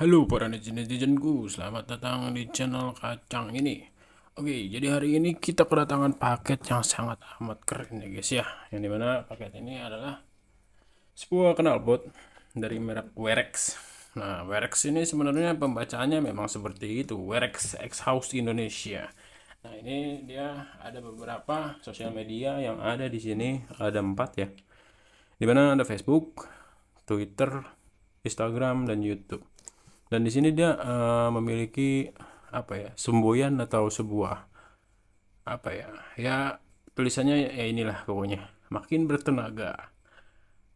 Halo para netizen-netizenku, selamat datang di channel Kacang ini. Oke, jadi hari ini kita kedatangan paket yang sangat amat keren ya guys ya. Yang dimana paket ini adalah sebuah knalpot dari merek Werex. Nah, Werex ini sebenarnya pembacaannya memang seperti itu, Werex X House Indonesia. Nah, ini dia ada beberapa sosial media yang ada di sini, ada empat ya. Dimana ada Facebook, Twitter, Instagram, dan YouTube dan di sini dia uh, memiliki apa ya semboyan atau sebuah apa ya ya tulisannya ya inilah pokoknya makin bertenaga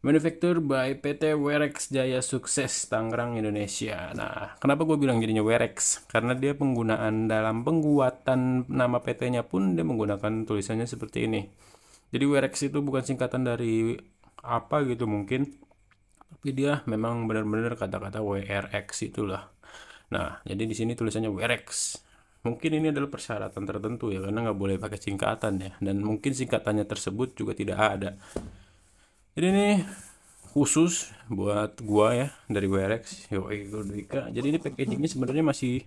manufaktur by PT Werex Jaya Sukses Tangerang Indonesia. Nah, kenapa gue bilang jadinya Werex? Karena dia penggunaan dalam penguatan nama PT-nya pun dia menggunakan tulisannya seperti ini. Jadi Werex itu bukan singkatan dari apa gitu mungkin jadi dia memang benar-benar kata-kata WRX itulah. Nah, jadi di sini tulisannya WRX. Mungkin ini adalah persyaratan tertentu ya, karena nggak boleh pakai singkatan ya. Dan mungkin singkatannya tersebut juga tidak ada. Jadi ini khusus buat gua ya dari WRX Yoi Jadi ini packagingnya sebenarnya masih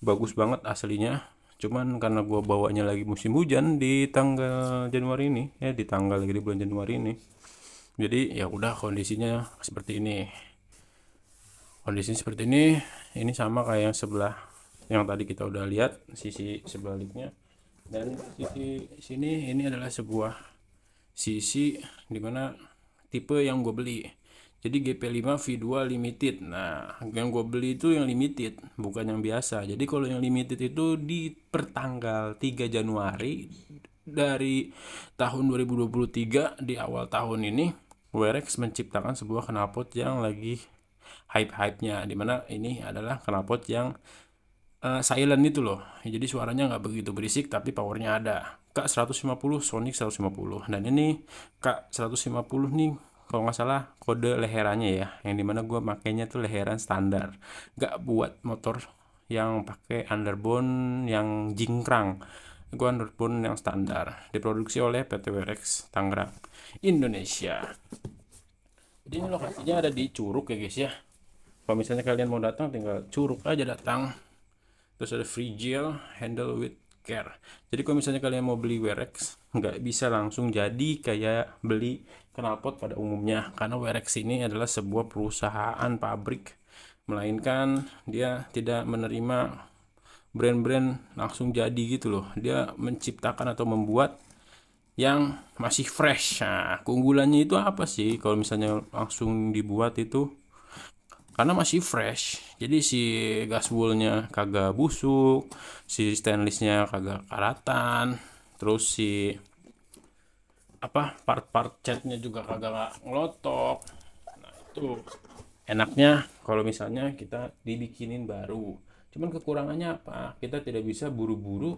bagus banget aslinya. Cuman karena gua bawanya lagi musim hujan di tanggal Januari ini ya di tanggal lagi di bulan Januari ini jadi ya udah kondisinya seperti ini kondisi seperti ini ini sama kayak yang sebelah yang tadi kita udah lihat sisi sebaliknya dan sisi sini ini adalah sebuah sisi dimana tipe yang gue beli jadi GP5 V2 limited nah yang gue beli itu yang limited bukan yang biasa jadi kalau yang limited itu di pertanggal 3 Januari dari tahun 2023 di awal tahun ini WRX menciptakan sebuah knalpot yang lagi hype hypenya dimana ini adalah knalpot yang uh, silent itu loh jadi suaranya nggak begitu berisik tapi powernya ada K150 Sonic 150 dan ini K150 nih kalau nggak salah kode leherannya ya yang dimana gue makainya tuh leheran standar nggak buat motor yang pakai underbone yang jingkrang gua pun yang standar diproduksi oleh PT Werex Tangerang Indonesia jadi ini lokasinya ada di Curug ya guys ya kalau misalnya kalian mau datang tinggal Curug aja datang terus ada free gel handle with care jadi kalau misalnya kalian mau beli Werex nggak bisa langsung jadi kayak beli knalpot pada umumnya karena Werex ini adalah sebuah perusahaan pabrik melainkan dia tidak menerima brand-brand langsung jadi gitu loh dia menciptakan atau membuat yang masih fresh nah, keunggulannya itu apa sih kalau misalnya langsung dibuat itu karena masih fresh jadi si gas gasbulnya kagak busuk si stainlessnya kagak karatan terus si apa part-part catnya juga kagak ngelotok nah itu enaknya kalau misalnya kita dibikinin baru Cuman kekurangannya apa? Kita tidak bisa buru-buru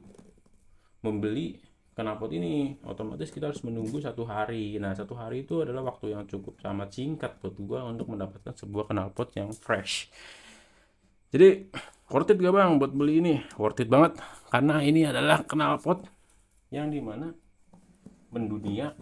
membeli knalpot ini. Otomatis kita harus menunggu satu hari. Nah, satu hari itu adalah waktu yang cukup sama singkat buat gua untuk mendapatkan sebuah knalpot yang fresh. Jadi worth it gak bang buat beli ini? Worth it banget karena ini adalah knalpot yang dimana mendunia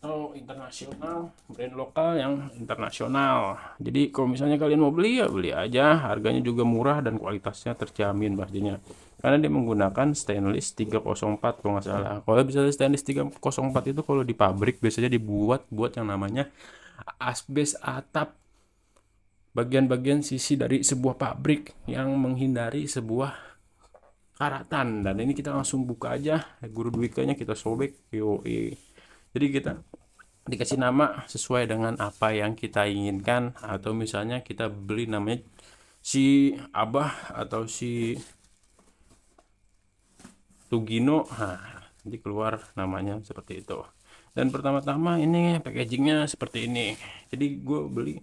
atau internasional brand lokal yang internasional jadi kalau misalnya kalian mau beli ya beli aja harganya juga murah dan kualitasnya terjamin pastinya karena dia menggunakan stainless 304 kalau nggak salah kalau bisa stainless 304 itu kalau di pabrik biasanya dibuat buat yang namanya asbes atap bagian-bagian sisi dari sebuah pabrik yang menghindari sebuah karatan dan ini kita langsung buka aja guru duikanya kita sobek yoi jadi kita dikasih nama sesuai dengan apa yang kita inginkan atau misalnya kita beli namanya si Abah atau si Tugino nah, nanti keluar namanya seperti itu dan pertama-tama ini packagingnya seperti ini jadi gue beli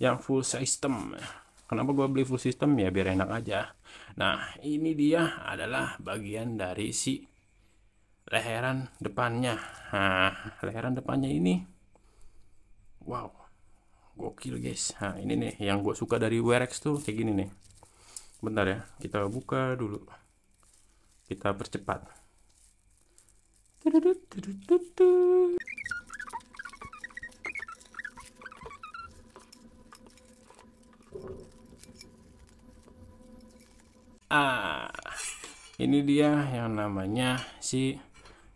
yang full system kenapa gue beli full system ya biar enak aja nah ini dia adalah bagian dari si leheran depannya nah leheran depannya ini wow gokil guys nah ini nih yang gue suka dari WRX tuh kayak gini nih bentar ya kita buka dulu kita percepat ah ini dia yang namanya si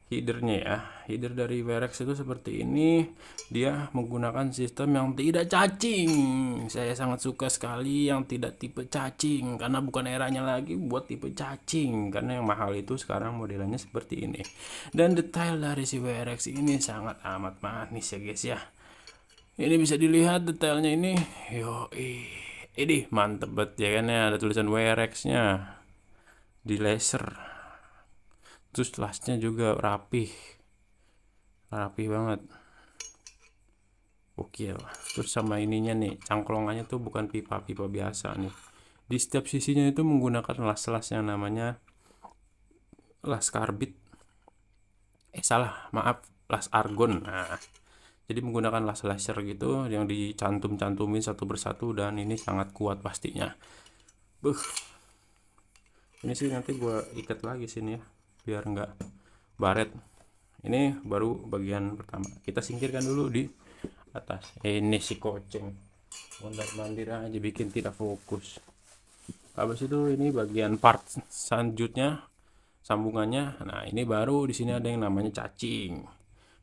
Hidernya ya header dari Verex itu seperti ini dia menggunakan sistem yang tidak cacing saya sangat suka sekali yang tidak tipe cacing karena bukan eranya lagi buat tipe cacing karena yang mahal itu sekarang modelnya seperti ini dan detail dari si Verex ini sangat amat manis ya guys ya ini bisa dilihat detailnya ini yoi ini mantep banget ya kan ya ada tulisan nya di laser terus lasnya juga rapih rapih banget Oke, terus sama ininya nih cangklongannya tuh bukan pipa-pipa biasa nih di setiap sisinya itu menggunakan las-las yang namanya las karbit eh salah maaf las argon nah jadi menggunakan las laser gitu yang dicantum-cantumin satu persatu dan ini sangat kuat pastinya Buh. ini sih nanti gue ikat lagi sini ya biar nggak baret ini baru bagian pertama kita singkirkan dulu di atas eh, ini si koceng mondar mandir aja bikin tidak fokus habis itu ini bagian part selanjutnya sambungannya nah ini baru di sini ada yang namanya cacing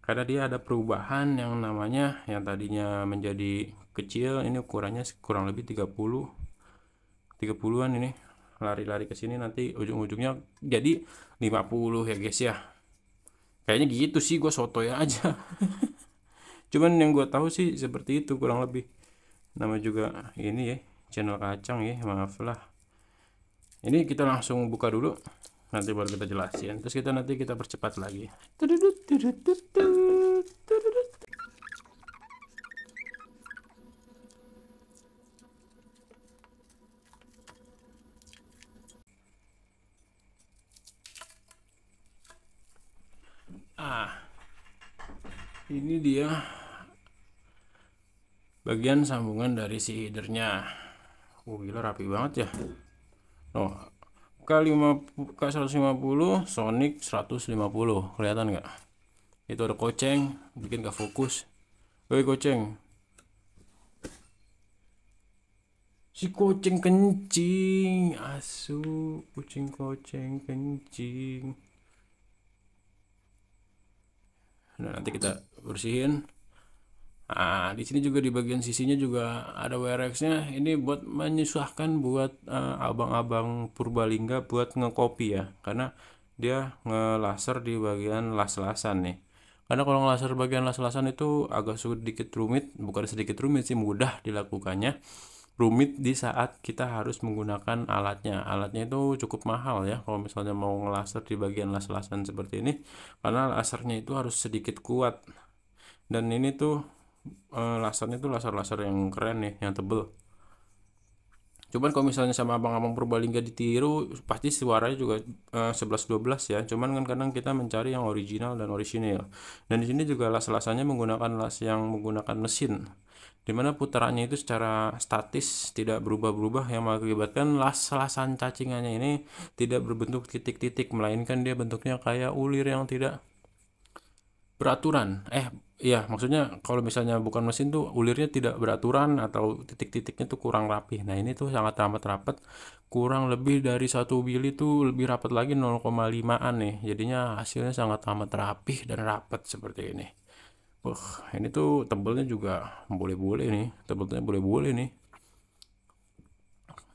karena dia ada perubahan yang namanya yang tadinya menjadi kecil ini ukurannya kurang lebih 30 30-an ini lari-lari ke sini nanti ujung-ujungnya jadi 50 ya guys ya kayaknya gitu sih gue soto ya aja cuman yang gue tahu sih seperti itu kurang lebih nama juga ini ya channel kacang ya maaf lah ini kita langsung buka dulu nanti baru kita jelasin terus kita nanti kita percepat lagi ah ini dia bagian sambungan dari si headernya oh gila rapi banget ya no K5 K150 Sonic 150 kelihatan nggak itu ada koceng bikin gak fokus woi koceng si koceng kencing asu kucing koceng kencing nah, nanti kita bersihin Nah, di sini juga di bagian sisinya juga ada WRX-nya. Ini buat menyusahkan buat eh, abang-abang uh, Purbalingga buat ngekopi ya, karena dia ngelaser di bagian las-lasan nih. Karena kalau ngelaser bagian las-lasan itu agak sedikit rumit, bukan sedikit rumit sih, mudah dilakukannya rumit di saat kita harus menggunakan alatnya. Alatnya itu cukup mahal ya kalau misalnya mau ngelaser di bagian las-lasan seperti ini karena lasernya itu harus sedikit kuat. Dan ini tuh eh, lasernya itu laser-laser yang keren nih, yang tebel. Cuman kalau misalnya sama abang-abang Purbalingga ditiru pasti suaranya juga eh, sebelas 11 12 ya. Cuman kan kadang kita mencari yang original dan orisinil. Dan di sini juga las-lasannya menggunakan las yang menggunakan mesin di mana putarannya itu secara statis tidak berubah-berubah yang mengakibatkan las-lasan cacingannya ini tidak berbentuk titik-titik melainkan dia bentuknya kayak ulir yang tidak beraturan. Eh, iya, maksudnya kalau misalnya bukan mesin tuh ulirnya tidak beraturan atau titik-titiknya tuh kurang rapih. Nah, ini tuh sangat amat rapat. Kurang lebih dari satu bili tuh lebih rapat lagi 0,5-an nih. Jadinya hasilnya sangat amat rapih dan rapat seperti ini. Wah, ini tuh tebelnya juga boleh-boleh nih. Tebelnya boleh-boleh nih.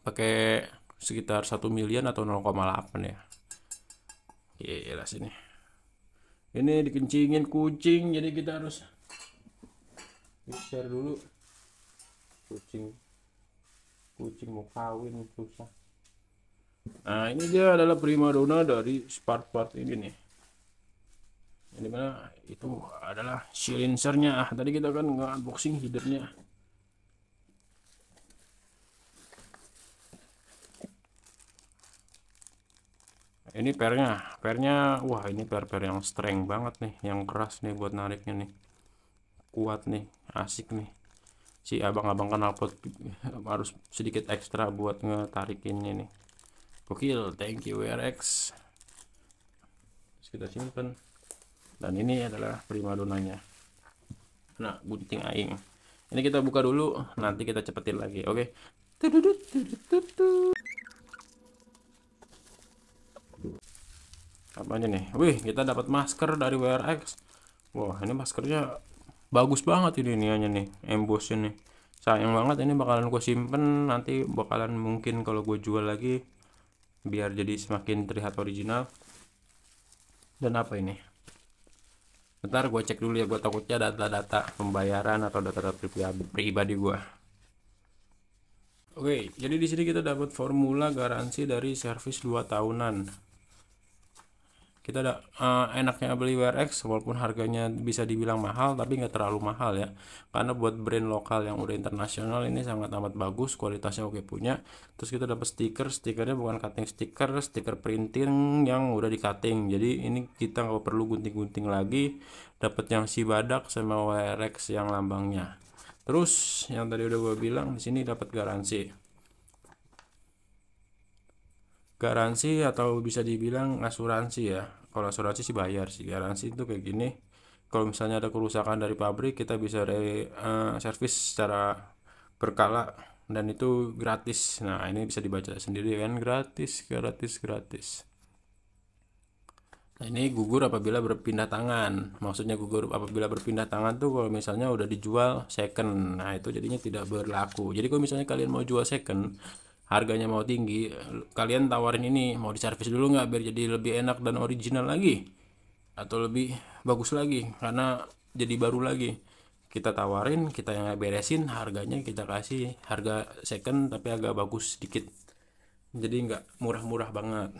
Pakai sekitar 1 miliar atau 0,8 ya. Gila sini. Ini dikencingin kucing jadi kita harus share dulu. Kucing kucing mau kawin susah. Nah, ini dia adalah primadona dari spark part ini nih. ini mana? itu adalah silencernya ah, tadi kita kan nggak unboxing headernya ini pernya pernya wah ini per-per yang strength banget nih yang keras nih buat nariknya nih kuat nih asik nih si abang-abang kan pot harus sedikit ekstra buat ngetarikinnya nih gokil thank you RX kita simpan dan ini adalah primadonanya nah gunting aing ini kita buka dulu nanti kita cepetin lagi oke okay? apa aja nih wih kita dapat masker dari WRX wah ini maskernya bagus banget ini nianya nih embossnya nih sayang banget ini bakalan gue simpen nanti bakalan mungkin kalau gue jual lagi biar jadi semakin terlihat original dan apa ini bentar gue cek dulu ya gue takutnya data-data pembayaran atau data-data pribadi gue Oke, jadi di sini kita dapat formula garansi dari servis 2 tahunan kita ada uh, enaknya beli WRX walaupun harganya bisa dibilang mahal tapi nggak terlalu mahal ya karena buat brand lokal yang udah internasional ini sangat amat bagus kualitasnya oke punya terus kita dapat stiker stikernya bukan cutting stiker stiker printing yang udah di cutting jadi ini kita nggak perlu gunting-gunting lagi dapat yang si badak sama WRX yang lambangnya terus yang tadi udah gue bilang di sini dapat garansi garansi atau bisa dibilang asuransi ya kalau asuransi sih bayar sih garansi itu kayak gini kalau misalnya ada kerusakan dari pabrik kita bisa re, uh, eh, service secara berkala dan itu gratis nah ini bisa dibaca sendiri kan gratis gratis gratis nah ini gugur apabila berpindah tangan maksudnya gugur apabila berpindah tangan tuh kalau misalnya udah dijual second nah itu jadinya tidak berlaku jadi kalau misalnya kalian mau jual second harganya mau tinggi kalian tawarin ini mau diservis dulu nggak biar jadi lebih enak dan original lagi atau lebih bagus lagi karena jadi baru lagi kita tawarin kita yang beresin harganya kita kasih harga second tapi agak bagus sedikit jadi nggak murah-murah banget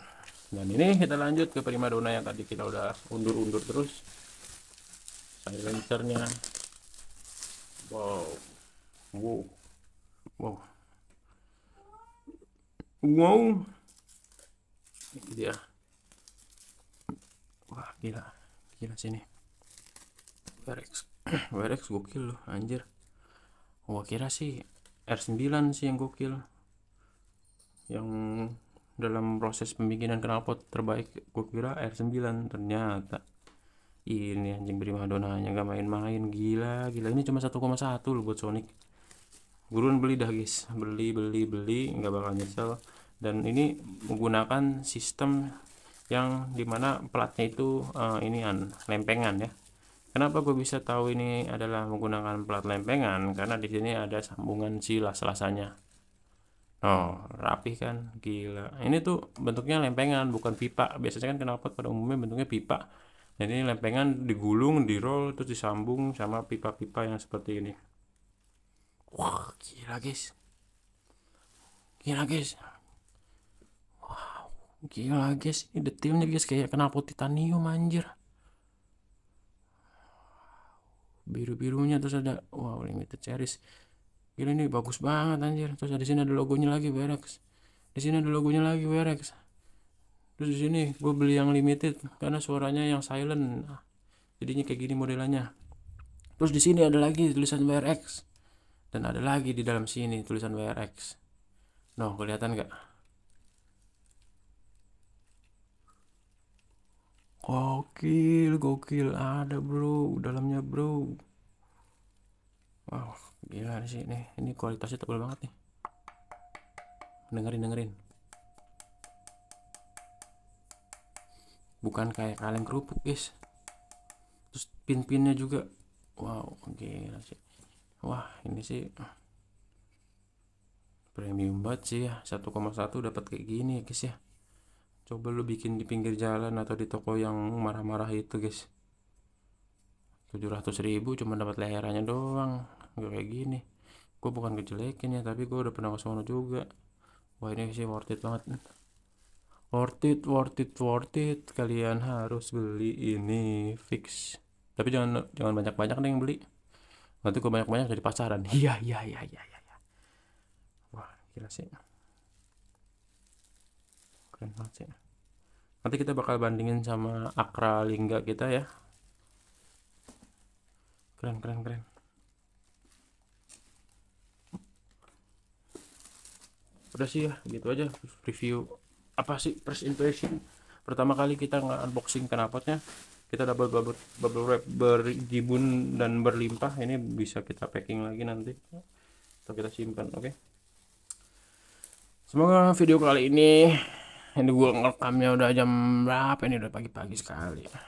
dan ini kita lanjut ke primadona yang tadi kita udah undur-undur terus silencernya wow wow wow wow ini gitu dia ya. wah gila gila sini Rex. Rex gokil loh anjir gua kira sih R9 sih yang gokil yang dalam proses pembikinan knalpot terbaik gua kira R9 ternyata ini anjing beri madonanya nggak main-main gila gila ini cuma 1,1 loh buat Sonic Gurun beli dah guys, beli beli beli nggak bakal nyesel. Dan ini menggunakan sistem yang dimana platnya itu uh, eh, an lempengan ya. Kenapa gue bisa tahu ini adalah menggunakan plat lempengan? Karena di sini ada sambungan sila selasanya. Oh, rapi kan? Gila. Ini tuh bentuknya lempengan, bukan pipa. Biasanya kan kenapa pada umumnya bentuknya pipa. Jadi ini lempengan digulung, dirol, terus disambung sama pipa-pipa yang seperti ini wah gila guys gila guys wow gila guys ini detailnya guys kayak kenapa titanium anjir biru birunya terus ada wow limited series gila ini bagus banget anjir terus di sini ada logonya lagi Werex. di sini ada logonya lagi Werex. terus di sini gue beli yang limited karena suaranya yang silent nah, jadinya kayak gini modelannya terus di sini ada lagi tulisan Werex dan ada lagi di dalam sini tulisan WRX no kelihatan nggak gokil gokil ada bro dalamnya bro wow gila sih nih ini kualitasnya tebal banget nih dengerin dengerin bukan kayak kaleng kerupuk guys terus pin-pinnya juga wow gila sih wah ini sih premium banget sih ya 1,1 dapat kayak gini ya guys ya coba lu bikin di pinggir jalan atau di toko yang marah-marah itu guys ratus ribu cuma dapat leherannya doang gak kayak gini gue bukan kejelekin ya tapi gue udah pernah ke sono juga wah ini sih worth it banget worth it worth it worth it kalian harus beli ini fix tapi jangan jangan banyak-banyak nih yang beli nanti gue banyak-banyak jadi pacaran. Iya, iya, iya, iya, iya. Wah, gila sih. Keren banget sih. Nanti kita bakal bandingin sama Akra Lingga kita ya. Keren, keren, keren. Udah sih ya, gitu aja review apa sih first impression. Pertama kali kita nggak unboxing kenapotnya kita dapat bubble, bubble wrap berjibun dan berlimpah ini bisa kita packing lagi nanti atau kita simpan oke okay? semoga video kali ini ini gue ngerekamnya udah jam berapa ini udah pagi-pagi sekali oke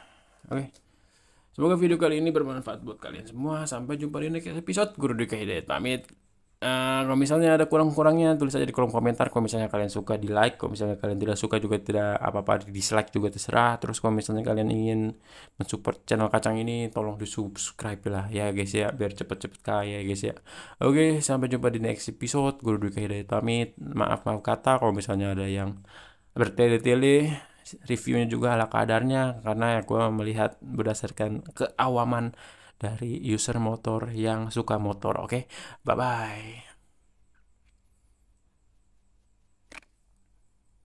okay? semoga video kali ini bermanfaat buat kalian semua sampai jumpa di next episode guru dikaidet pamit Uh, kalau misalnya ada kurang-kurangnya tulis aja di kolom komentar kalau misalnya kalian suka di like kalau misalnya kalian tidak suka juga tidak apa-apa di dislike juga terserah terus kalau misalnya kalian ingin mensupport channel kacang ini tolong di subscribe lah ya guys ya biar cepet-cepet kaya guys ya oke sampai jumpa di next episode gue Dwi Hidayat pamit maaf maaf kata kalau misalnya ada yang bertele-tele reviewnya juga ala kadarnya karena ya gue melihat berdasarkan keawaman dari user motor yang suka motor. Oke, okay? bye bye.